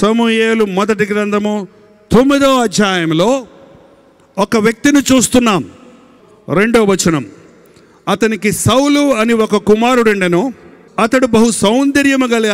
సమూహేలు మొదటి గ్రంథము తొమ్మిదో అధ్యాయంలో ఒక వ్యక్తిని చూస్తున్నాం రెండవ వచనం అతనికి సౌలు అని ఒక కుమారుడుండెను అతడు బహు సౌందర్యము గల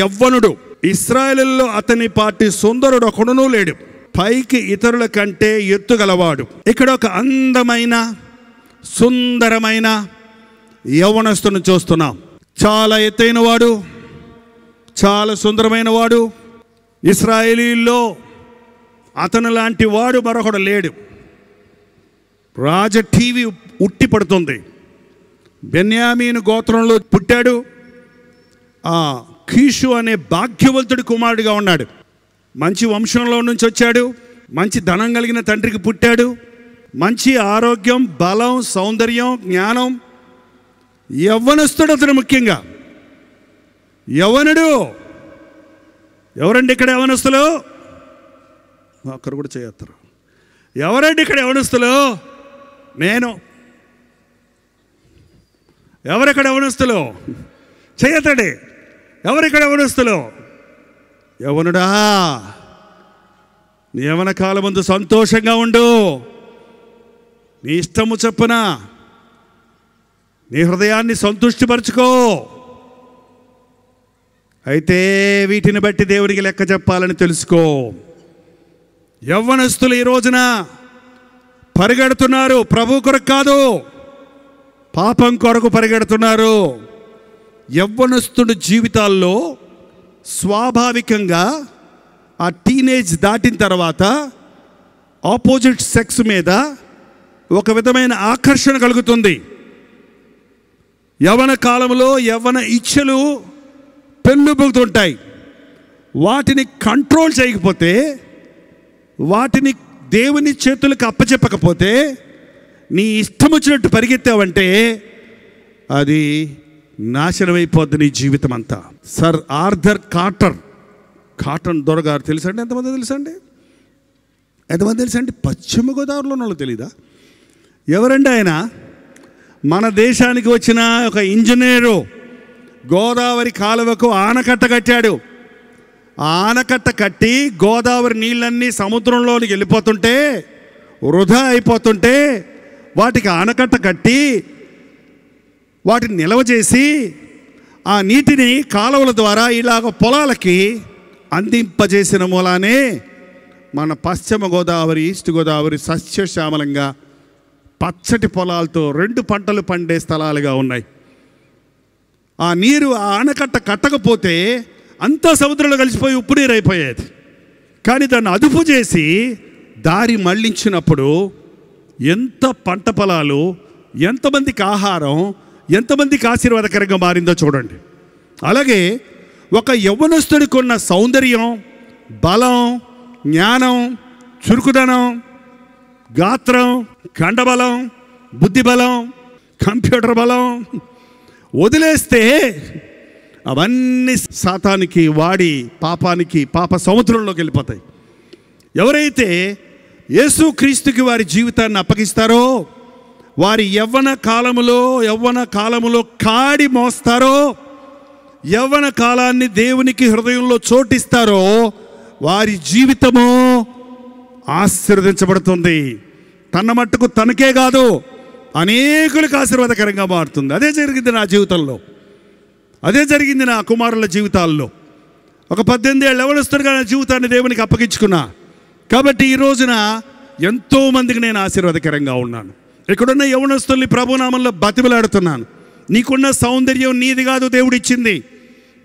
యవ్వనుడు ఇస్రాయలుల్లో అతని పాటి సుందరుడు ఒకడునూ లేడు పైకి ఇతరుల కంటే ఎత్తుగలవాడు ఇక్కడ ఒక అందమైన సుందరమైన యవ్వనస్తును చూస్తున్నాం చాలా ఎత్తైన వాడు చాలా సుందరమైన వాడు ఇస్రాయేలీల్లో అతను లాంటి వాడు మరొకడు లేడు రాజ టీవీ ఉట్టి పడుతుంది బెన్యామీన్ గోత్రంలో పుట్టాడు ఆ కీషు అనే భాగ్యవంతుడి కుమారుడిగా ఉన్నాడు మంచి వంశంలో నుంచి వచ్చాడు మంచి ధనం కలిగిన తండ్రికి పుట్టాడు మంచి ఆరోగ్యం బలం సౌందర్యం జ్ఞానం యవ్వనస్తుడు అతను ముఖ్యంగా యవ్వనుడు ఎవరండి ఇక్కడ యవనస్తులు ఒక్కరు కూడా చేయొత్తారు ఎవరండి ఇక్కడ యవనస్తులు నేను ఎవరిక్కడ యవనస్తులు చేయతండి ఎవరిక్కడ యవనస్తులు యవనుడా నీ యవన ముందు సంతోషంగా ఉండు నీ ఇష్టము చెప్పున నీ హృదయాన్ని సంతృష్టిపరచుకో అయితే వీటిని బట్టి దేవుడికి లెక్క చెప్పాలని తెలుసుకో యవ్వనస్తులు ఈ రోజున పరిగెడుతున్నారు ప్రభు కొరకు కాదు పాపం కొరకు పరిగెడుతున్నారు యవ్వనస్తుడు జీవితాల్లో స్వాభావికంగా ఆ టీనేజ్ దాటిన తర్వాత ఆపోజిట్ సెక్స్ మీద ఒక విధమైన ఆకర్షణ కలుగుతుంది యవన కాలంలో యవన ఇచ్చలు పెళ్ళుబులుతుంటాయి వాటిని కంట్రోల్ చేయకపోతే వాటిని దేవుని చేతులకు అప్పచెప్పకపోతే నీ ఇష్టం వచ్చినట్టు పరిగెత్తావంటే అది నాశనమైపోద్ది నీ జీవితం అంతా సర్ ఆర్థర్ కాటర్ కాటన్ దొరగారు తెలుసండి ఎంతమంది తెలుసండి ఎంతమంది తెలుసండి పశ్చిమ గోదావరిలో వాళ్ళు తెలీదా ఎవరండి ఆయన మన దేశానికి వచ్చిన ఒక ఇంజనీరు గోదావరి కాలువకు ఆనకట్ట కట్టాడు ఆనకట్ట కట్టి గోదావరి నీళ్ళన్నీ సముద్రంలోనికి వెళ్ళిపోతుంటే వృధా అయిపోతుంటే వాటికి ఆనకట్ట కట్టి వాటిని నిల్వ చేసి ఆ నీటిని కాలువల ద్వారా ఇలాగ పొలాలకి అందింపజేసిన మూలానే మన పశ్చిమ గోదావరి ఈస్ట్ గోదావరి సస్యశ్యామలంగా పచ్చటి పొలాలతో రెండు పంటలు పండే స్థలాలుగా ఉన్నాయి ఆ నీరు ఆ ఆనకట్ట కట్టకపోతే అంతా సముద్రంలో కలిసిపోయి ఉప్పు నీరు అయిపోయేది కానీ దాన్ని అదుపు చేసి దారి మళ్ళించినప్పుడు ఎంత పంట పొలాలు ఎంతమందికి ఆహారం ఎంతమందికి ఆశీర్వాదకరంగా మారిందో చూడండి అలాగే ఒక యవ్వనస్తుడికి ఉన్న సౌందర్యం బలం జ్ఞానం చురుకుదనం గాత్రం కండబలం బుద్ధిబలం కంప్యూటర్ బలం వదిలేస్తే అవన్నీ శాతానికి వాడి పాపానికి పాప సముద్రంలోకి వెళ్ళిపోతాయి ఎవరైతే యేసు క్రీస్తుకి వారి జీవితాన్ని అప్పగిస్తారో వారి యవ్వన కాలములో యవ్వన కాలములో కాడి మోస్తారో యవ్వన కాలాన్ని దేవునికి హృదయంలో చోటిస్తారో వారి జీవితము ఆశీర్వదించబడుతుంది తన మట్టుకు తనకే కాదు అనేకులకు ఆశీర్వాదకరంగా మారుతుంది అదే జరిగింది నా జీవితంలో అదే జరిగింది నా కుమారుల జీవితాల్లో ఒక పద్దెనిమిది ఏళ్ళు ఎవరిస్తున్నగా నా జీవితాన్ని దేవునికి అప్పగించుకున్నా కాబట్టి ఈ రోజున ఎంతోమందికి నేను ఆశీర్వాదకరంగా ఉన్నాను ఇక్కడున్న యవనస్తుల్ని ప్రభునామంలో బతిమలాడుతున్నాను నీకున్న సౌందర్యం నీది కాదు దేవుడిచ్చింది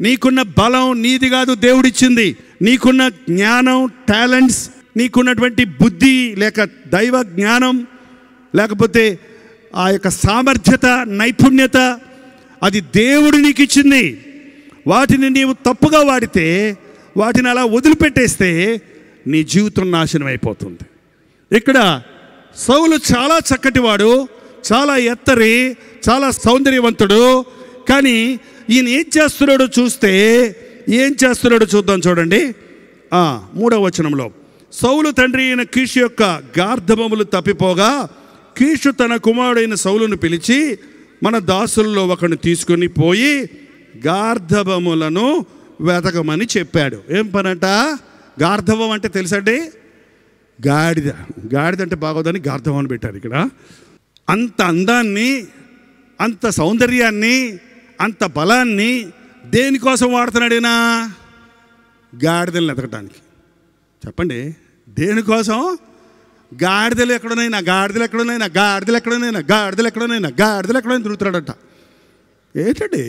నీకున్న బలం నీది కాదు దేవుడిచ్చింది నీకున్న జ్ఞానం టాలెంట్స్ నీకున్నటువంటి బుద్ధి లేక దైవ జ్ఞానం లేకపోతే ఆ యొక్క సామర్థ్యత నైపుణ్యత అది దేవుడు నీకు ఇచ్చింది వాటిని నీవు తప్పుగా వాడితే వాటిని అలా వదిలిపెట్టేస్తే నీ జీవితం నాశనం అయిపోతుంది ఇక్కడ సౌలు చాలా చక్కటివాడు చాలా ఎత్తరి చాలా సౌందర్యవంతుడు కానీ ఈయన ఏం చేస్తున్నాడో చూస్తే ఏం చేస్తున్నాడో చూద్దాం చూడండి మూడవ వచనంలో సౌలు తండ్రి అయిన కీష్ యొక్క గార్ధమములు తప్పిపోగా కీషు తన కుమారుడైన సౌలును పిలిచి మన దాసుల్లో ఒకరిని తీసుకొని పోయి గార్ధవములను వెతకమని చెప్పాడు ఏం పనట గార్ధవం అంటే తెలుసండి గాడిద గాడిద అంటే బాగోదని గార్ధవం అని పెట్టారు ఇక్కడ అంత అందాన్ని అంత సౌందర్యాన్ని అంత బలాన్ని దేనికోసం వాడుతున్నాడేనా గాడిదలను వెతకటానికి చెప్పండి దేనికోసం గాడిదలు ఎక్కడనైనా గాడిదలు ఎక్కడనైనా గాడిదలు ఎక్కడనైనా గాడిదలు ఎక్కడనైనా గాడిదలు ఎక్కడైనా తిరుగుతాడట ఏంటండి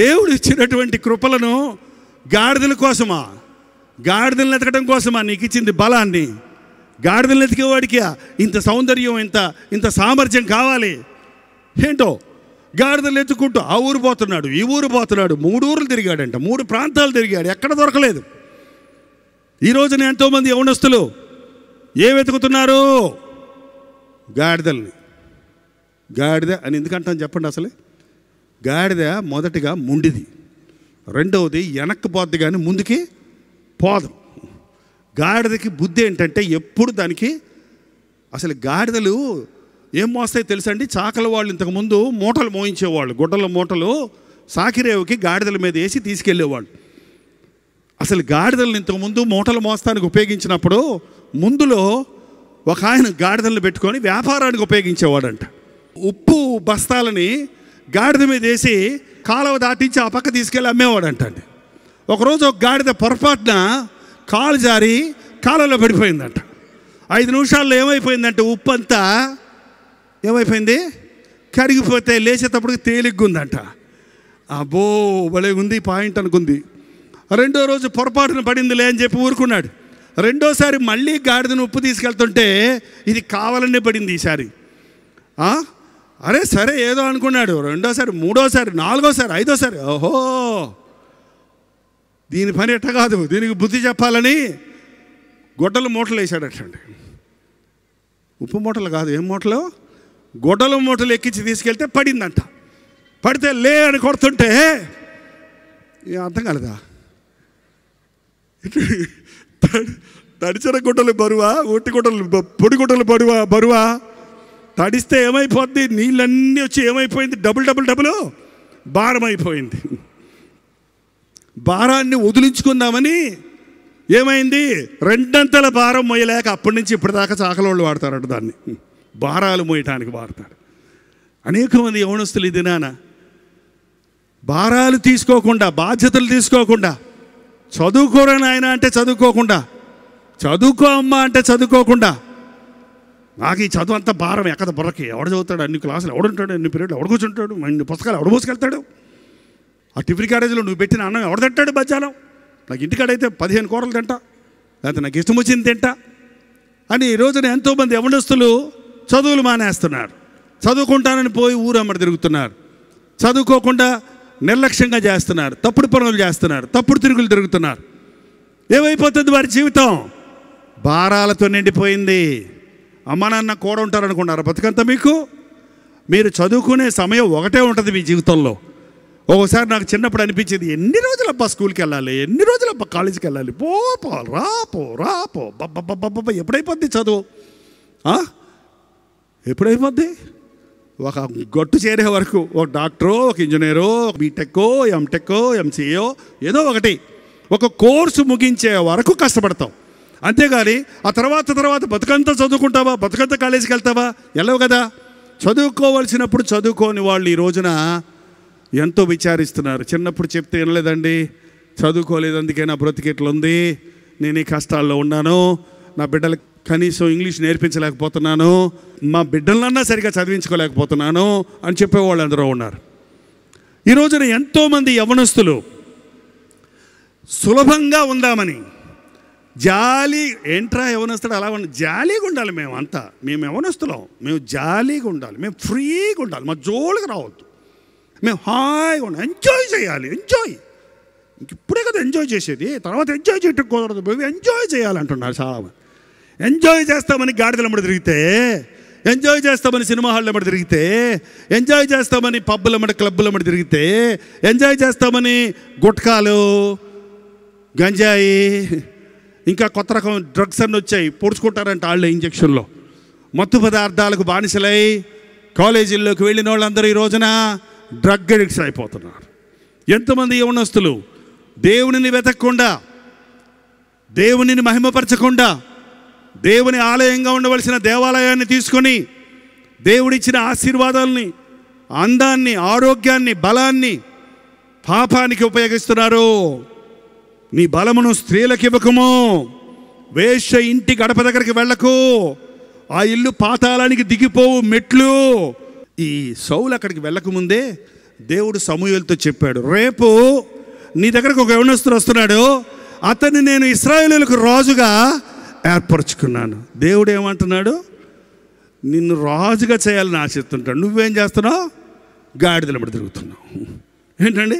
దేవుడు ఇచ్చినటువంటి కృపలను గాడిదల కోసమా గాడిదలను ఎతకడం కోసమా నీకు ఇచ్చింది బలాన్ని గాడిదలు ఎతికేవాడికి ఇంత సౌందర్యం ఇంత ఇంత సామర్థ్యం కావాలి ఏంటో గాడిదలు ఎత్తుకుంటూ ఆ ఊరు పోతున్నాడు ఈ ఊరు పోతున్నాడు మూడు ఊర్లు తిరిగాడంట మూడు ప్రాంతాలు తిరిగాడు ఎక్కడ దొరకలేదు ఈ రోజున ఎంతోమంది యవనస్తులు ఏ వెతుకుతున్నారు గాడిదల్ని గాడిద అని ఎందుకంటాను చెప్పండి అసలే గాడిద మొదటిగా ముండిది రెండవది వెనక్కి పోద్ది కానీ ముందుకి పోదు గాడిదకి బుద్ధి ఏంటంటే ఎప్పుడు దానికి అసలు గాడిదలు ఏం మోస్తాయి తెలుసండి చాకల వాళ్ళు ఇంతకుముందు మూటలు మోయించేవాళ్ళు గుడ్డల మూటలు సాకిరేవుకి గాడిదల మీద వేసి తీసుకెళ్లేవాళ్ళు అసలు గాడిదలను ఇంతకుముందు మూటలు మోస్తానికి ఉపయోగించినప్పుడు ముందులో ఒక ఆయన గాడిదలను పెట్టుకొని వ్యాపారానికి ఉపయోగించేవాడంట ఉప్పు బస్తాలని గాడిద మీద వేసి కాలువ దాటించి ఆ పక్క తీసుకెళ్ళి అమ్మేవాడంట అండి ఒకరోజు ఒక గాడిద పొరపాటున కాలు జారి కాలంలో పడిపోయిందంట ఐదు నిమిషాల్లో ఏమైపోయిందంటే ఉప్పు అంతా ఏమైపోయింది కరిగిపోతే లేచేటప్పుడు తేలిగ్గుందంట అబ్బో భలే ఉంది పాయింట్ అనుకుంది రెండో రోజు పొరపాటున పడిందిలే అని చెప్పి ఊరుకున్నాడు రెండోసారి మళ్ళీ గాడిదను ఉప్పు తీసుకెళ్తుంటే ఇది కావాలనే పడింది ఈసారి అరే సరే ఏదో అనుకున్నాడు రెండోసారి మూడోసారి నాలుగోసారి ఐదోసారి ఓహో దీని పని ఎట్ట కాదు దీనికి బుద్ధి చెప్పాలని గొడ్డలు మూటలు వేసాడటండి ఉప్పు మూటలు కాదు ఏం మూటలు గొడ్డల మూటలు ఎక్కించి తీసుకెళ్తే పడిందంట పడితే లే అని కొడుతుంటే అర్థం కలదా తడిచిన గుడ్డలు బరువా ఒట్టి గుడ్డలు పొడి గుడ్డలు బరువా బరువా తడిస్తే ఏమైపోద్ది నీళ్ళన్నీ వచ్చి ఏమైపోయింది డబుల్ డబుల్ డబుల్ భారం అయిపోయింది భారాన్ని వదిలించుకుందామని ఏమైంది రెండంతల భారం మొయ్యలేక అప్పటి నుంచి ఇప్పటిదాకా చాకలోళ్ళు వాడతారట దాన్ని భారాలు మోయటానికి వాడతారు అనేక మంది యవనస్తులు ఇది నాన్న భారాలు తీసుకోకుండా బాధ్యతలు తీసుకోకుండా చదువుకోరా ఆయన అంటే చదువుకోకుండా చదువుకో అమ్మ అంటే చదువుకోకుండా నాకు ఈ చదువు అంతా భారం ఎక్కడ బుర్రకి ఎవడు చదువుతాడు అన్ని క్లాసులు ఎవడుంటాడు అన్ని పీరియడ్లు ఎవడు కూర్చుంటాడు అన్ని పుస్తకాలు ఎవడు పోసుకెళ్తాడు ఆ టిఫిన్ క్యారేజీలో నువ్వు పెట్టిన అన్నం ఎవడు తింటాడు బజ్జాలం నాకు ఇంటికాడైతే పదిహేను కూరలు తింటా లేకపోతే నాకు ఇష్టం వచ్చింది తింటా అని ఈ రోజున ఎంతోమంది యవనస్తులు చదువులు మానేస్తున్నారు చదువుకుంటానని పోయి ఊరమ్మడి తిరుగుతున్నారు చదువుకోకుండా నిర్లక్ష్యంగా చేస్తున్నారు తప్పుడు పనులు చేస్తున్నారు తప్పుడు తిరుగులు తిరుగుతున్నారు ఏమైపోతుంది వారి జీవితం భారాలతో నిండిపోయింది అమ్మ నాన్న కూడా ఉంటారనుకున్నారు బతుకంతా మీకు మీరు చదువుకునే సమయం ఒకటే ఉంటుంది మీ జీవితంలో ఒకసారి నాకు చిన్నప్పుడు అనిపించింది ఎన్ని రోజులబ్బా స్కూల్కి వెళ్ళాలి ఎన్ని రోజులు అబ్బా కాలేజీకి వెళ్ళాలి పో పో రా పో రా పో ఎప్పుడైపోద్ది చదువు ఎప్పుడైపోద్ది ఒక గొట్టు చేరే వరకు ఒక డాక్టరో ఒక ఇంజనీరో బీటెక్కో ఎంటెక్కో ఎంసీఏ ఏదో ఒకటి ఒక కోర్సు ముగించే వరకు కష్టపడతాం అంతేగాని ఆ తర్వాత తర్వాత బతుకంతా చదువుకుంటావా బతుకంతా కాలేజీకి వెళ్తావా వెళ్ళవు కదా చదువుకోవలసినప్పుడు చదువుకోని వాళ్ళు ఈ రోజున ఎంతో విచారిస్తున్నారు చిన్నప్పుడు చెప్తే వినలేదండి చదువుకోలేదు అందుకే నా బ్రతికెట్లుంది నేను ఈ కష్టాల్లో ఉన్నాను నా బిడ్డలకి కనీసం ఇంగ్లీష్ నేర్పించలేకపోతున్నాను మా బిడ్డలన్నా సరిగా చదివించుకోలేకపోతున్నాను అని చెప్పేవాళ్ళు అందరూ ఉన్నారు ఈ రోజున ఎంతోమంది యవనస్తులు సులభంగా ఉందామని జాలి ఏంట్రా యవనస్తుడు అలా ఉండాలి జాలీగా ఉండాలి మేము అంతా మేము యవనస్తులం మేము జాలీగా ఉండాలి మేము ఫ్రీగా ఉండాలి మా జోలికి రావద్దు మేము హాయిగా ఉండాలి ఎంజాయ్ చేయాలి ఎంజాయ్ ఇప్పుడే కదా ఎంజాయ్ చేసేది తర్వాత ఎంజాయ్ చేయటం కుదరదు ఎంజాయ్ చేయాలంటున్నారు చాలా ఎంజాయ్ చేస్తామని గాడిదలమ్మడి తిరిగితే ఎంజాయ్ చేస్తామని సినిమా హాల్లో అమ్మడి తిరిగితే ఎంజాయ్ చేస్తామని పబ్బుల క్లబ్బుల క్లబ్బులమ్మడి తిరిగితే ఎంజాయ్ చేస్తామని గుట్కాలు గంజాయి ఇంకా కొత్త రకం డ్రగ్స్ అన్నీ వచ్చాయి పొడుచుకుంటారంట వాళ్ళు ఇంజక్షన్లో మత్తు పదార్థాలకు బానిసలై కాలేజీల్లోకి వెళ్ళిన వాళ్ళందరూ ఈ రోజున డ్రగ్ అడిక్ట్స్ అయిపోతున్నారు ఎంతమంది యవనస్తులు దేవునిని వెతకకుండా దేవునిని మహిమపరచకుండా దేవుని ఆలయంగా ఉండవలసిన దేవాలయాన్ని తీసుకొని దేవుడిచ్చిన ఆశీర్వాదాలని అందాన్ని ఆరోగ్యాన్ని బలాన్ని పాపానికి ఉపయోగిస్తున్నారు నీ బలమును స్త్రీలకు ఇవ్వకము వేష ఇంటి గడప దగ్గరికి వెళ్ళకు ఆ ఇల్లు పాతాళానికి దిగిపోవు మెట్లు ఈ సౌలు అక్కడికి వెళ్ళకముందే దేవుడు సమూహలతో చెప్పాడు రేపు నీ దగ్గరకు ఒక యవనస్తుడు వస్తున్నాడు అతన్ని నేను ఇస్రాయేలీలకు రాజుగా ఏర్పరచుకున్నాను దేవుడు ఏమంటున్నాడు నిన్ను రాజుగా చేయాలని ఆశిస్తుంటాడు నువ్వేం చేస్తున్నావు గాడిదలబడి తిరుగుతున్నావు ఏంటండి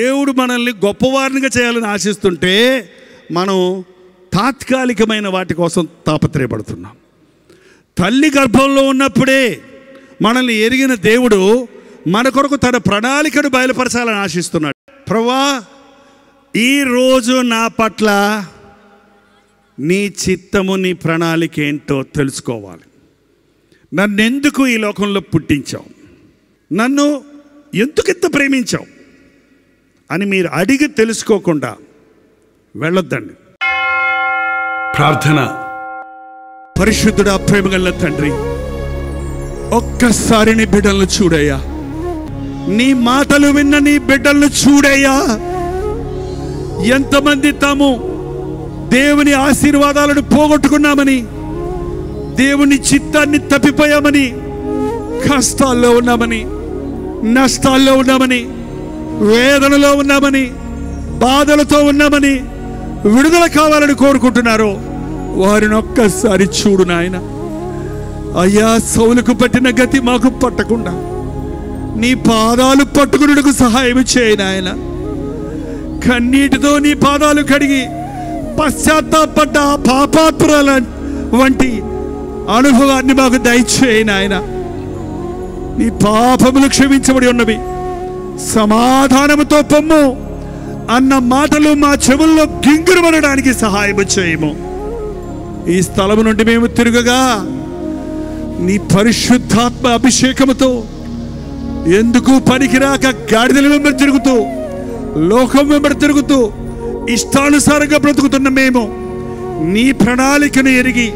దేవుడు మనల్ని గొప్పవారినిగా చేయాలని ఆశిస్తుంటే మనం తాత్కాలికమైన వాటి కోసం తాపత్రయపడుతున్నాం తల్లి గర్భంలో ఉన్నప్పుడే మనల్ని ఎరిగిన దేవుడు మన కొరకు తన ప్రణాళికను బయలుపరచాలని ఆశిస్తున్నాడు ప్రభా ఈరోజు నా పట్ల నీ చిత్తము నీ ప్రణాళిక ఏంటో తెలుసుకోవాలి నన్నెందుకు ఈ లోకంలో పుట్టించావు నన్ను ఇంత ప్రేమించావు అని మీరు అడిగి తెలుసుకోకుండా వెళ్ళొద్దండి ప్రార్థన పరిశుద్ధుడా గల తండ్రి ఒక్కసారి నీ బిడ్డలను చూడయ్యా నీ మాటలు విన్న నీ బిడ్డలను చూడయ్యా ఎంతమంది తాము దేవుని ఆశీర్వాదాలను పోగొట్టుకున్నామని దేవుని చిత్తాన్ని తప్పిపోయామని కష్టాల్లో ఉన్నామని నష్టాల్లో ఉన్నామని వేదనలో ఉన్నామని బాధలతో ఉన్నామని విడుదల కావాలని కోరుకుంటున్నారు వారిని ఒక్కసారి చూడు నాయన అయ్యా సౌలకు పట్టిన గతి మాకు పట్టకుండా నీ పాదాలు పట్టుకునుటకు సహాయం చేయి నాయన కన్నీటితో నీ పాదాలు కడిగి పశ్చాత్తాపడ్డ పాపాత్రుల వంటి అనుభవాన్ని మాకు దయచేయి నాయన నీ పాపములు క్షమించబడి ఉన్నవి సమాధానముతో పొమ్ము అన్న మాటలు మా చెవుల్లో గింగురుమనడానికి సహాయం చేయము ఈ స్థలము నుండి మేము తిరుగగా నీ పరిశుద్ధాత్మ అభిషేకముతో ఎందుకు పనికిరాక గాడిదల వెంబడి తిరుగుతూ లోకం వెంబడి తిరుగుతూ ఇష్టానుసారంగా బ్రతుకుతున్న మేము నీ ప్రణాళికను ఎరిగి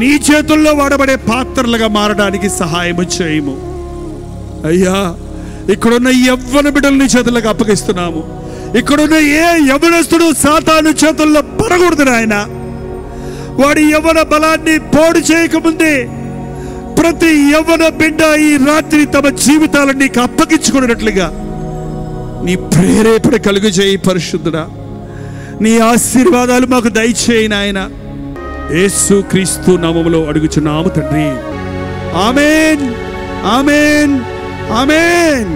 నీ చేతుల్లో వాడబడే పాత్రలుగా మారడానికి సహాయము చేయము అయ్యా ఇక్కడున్న యవ్వన బిడ్డల్ని చేతులకు అప్పగిస్తున్నాము ఇక్కడున్న ఏ యవనస్తుడు సాతాను చేతుల్లో పడకూడదు నాయన వాడి యవ్వన బలాన్ని పోడు చేయకముందే ప్రతి యవ్వన బిడ్డ ఈ రాత్రి తమ జీవితాలన్నీ అప్పగించుకున్నట్లుగా నీ ప్రేరేపణ కలుగు చేయి పరిశుద్ధుడా నీ ఆశీర్వాదాలు మాకు దయచేయి నాయన యేసు క్రీస్తు నామములో అడుగుచున్నాము తండ్రి ఆమెన్ ఆమెన్ ఆమెన్